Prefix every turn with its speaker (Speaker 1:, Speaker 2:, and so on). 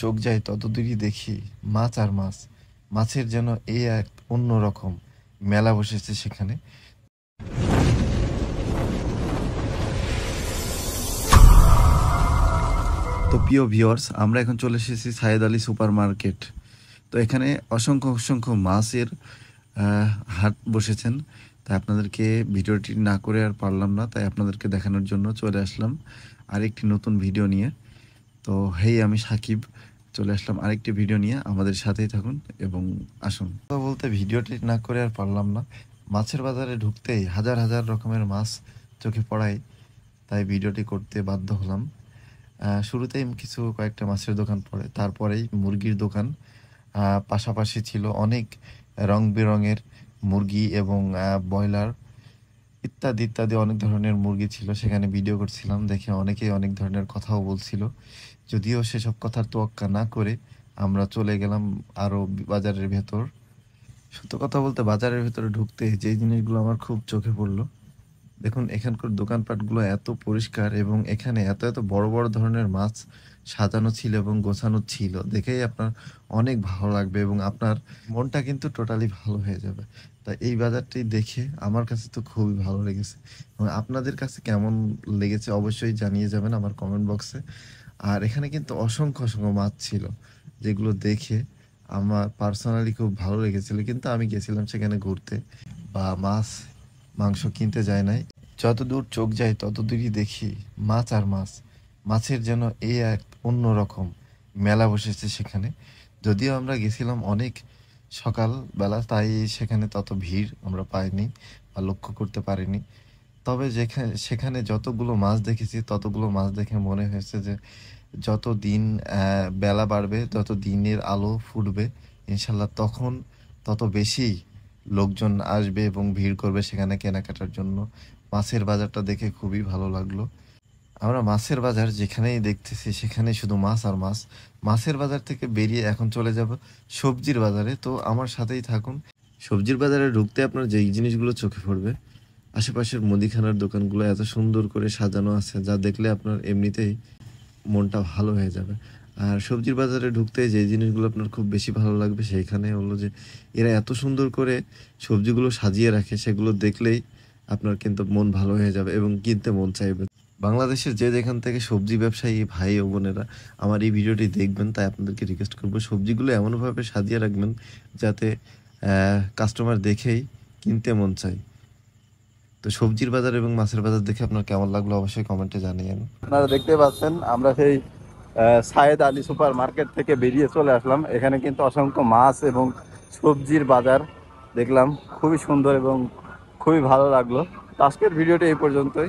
Speaker 1: চোখ যায় তত দূরই দেখি মাছ আর মাছ মাছের যেন এ এক অন্যরকম মেলা বসেছে সেখানে তো প্রিয় ভিওর্স আমরা এখন চলে এসেছি সায়েদ আলী সুপার মার্কেট তো এখানে অসংখ্য অসংখ্য মাছের হাট বসেছেন তাই আপনাদেরকে ভিডিওটি না করে আর পারলাম না তাই আপনাদেরকে দেখানোর জন্য চলে আসলাম আরেকটি নতুন ভিডিও নিয়ে তো হেই আমি সাকিব চলে আসলাম আরেকটি ভিডিও নিয়ে আমাদের সাথেই থাকুন এবং আসুন কথা বলতে ভিডিওটি না করে আর পারলাম না মাছের বাজারে ঢুকতেই হাজার হাজার রকমের মাছ চোখে পড়ায় তাই ভিডিওটি করতে বাধ্য হলাম শুরুতেই কিছু কয়েকটা মাছের দোকান পড়ে তারপরেই মুরগির দোকান পাশাপাশি ছিল অনেক রং বেরঙের মুরগি এবং ব্রয়লার ইত্যাদি ইত্যাদি অনেক ধরনের মুরগি ছিল সেখানে ভিডিও করছিলাম দেখে অনেকেই অনেক ধরনের কথাও বলছিল যদিও সেসব কথার তোয়াক্কা না করে আমরা চলে গেলাম আরও বাজারের ভেতর সত্য কথা বলতে বাজারের ভেতরে ঢুকতে যে জিনিসগুলো আমার খুব চোখে পড়লো দেখুন এখানকার দোকানপাটগুলো এত পরিষ্কার এবং এখানে এত এত বড় বড় ধরনের মাছ সাজানো ছিল এবং গোছানো ছিল দেখেই আপনার অনেক ভালো লাগবে এবং আপনার মনটা কিন্তু টোটালি ভালো হয়ে যাবে তা এই বাজারটি দেখে আমার কাছে তো খুবই ভালো লেগেছে এবং আপনাদের কাছে কেমন লেগেছে অবশ্যই জানিয়ে যাবেন আমার কমেন্ট বক্সে আর এখানে কিন্তু অসংখ্য অসংখ্য মাছ ছিল যেগুলো দেখে আমার পার্সোনালি খুব ভালো লেগেছিল কিন্তু আমি গেছিলাম সেখানে ঘুরতে বা মাছ মাংস কিনতে যায় নাই যত দূর চোখ যায় তত দূরই দেখি মাছ আর মাছ মাছের যেন এই এক অন্যরকম মেলা বসেছে সেখানে যদিও আমরা গেছিলাম অনেক সকালবেলা তাই সেখানে তত ভিড় আমরা পাইনি বা লক্ষ্য করতে পারিনি তবে যেখানে সেখানে যতগুলো মাছ দেখেছি ততগুলো মাছ দেখে মনে হয়েছে যে যত দিন বেলা বাড়বে তত দিনের আলো ফুটবে ইনশাল্লাহ তখন তত বেশি লোকজন আসবে এবং ভিড় করবে সেখানে কেনাকাটার জন্য মাছের বাজারটা দেখে খুবই ভালো লাগলো আমরা মাছের বাজার যেখানেই দেখতেছি সেখানে শুধু মাছ আর মাছ মাছের বাজার থেকে বেরিয়ে এখন চলে যাব সবজির বাজারে তো আমার সাথেই থাকুন সবজির বাজারে ঢুকতে আপনার যেই জিনিসগুলো চোখে পড়বে আশেপাশের মুদিখানার দোকানগুলো এত সুন্দর করে সাজানো আছে যা দেখলে আপনার এমনিতেই মনটা ভালো হয়ে যাবে আর সবজির বাজারে ঢুকতে যে জিনিসগুলো আপনার খুব বেশি ভালো লাগবে সেইখানে হলো যে এরা এত সুন্দর করে সবজিগুলো সাজিয়ে রাখে সেগুলো দেখলেই আপনার কিন্তু মন ভালো হয়ে যাবে এবং কিনতে মন চাইবে বাংলাদেশের যে যেখান থেকে সবজি ব্যবসায়ী ভাই ও বোনেরা আমার এই ভিডিওটি দেখবেন তাই আপনাদেরকে রিকোয়েস্ট করবো সবজিগুলো এমনভাবে সাজিয়ে রাখবেন যাতে কাস্টমার দেখেই কিনতে মন চায় তো সবজির বাজার এবং মাছের বাজার দেখে আপনার কেমন লাগলো অবশ্যই কমেন্টে জানিয়ে আপনারা দেখতে পাচ্ছেন আমরা সেই সায়েদ আলী সুপার মার্কেট থেকে বেরিয়ে চলে আসলাম এখানে কিন্তু অসংখ্য মাছ এবং সবজির বাজার দেখলাম খুবই সুন্দর এবং খুবই ভালো লাগলো আজকের ভিডিওটি এই পর্যন্তই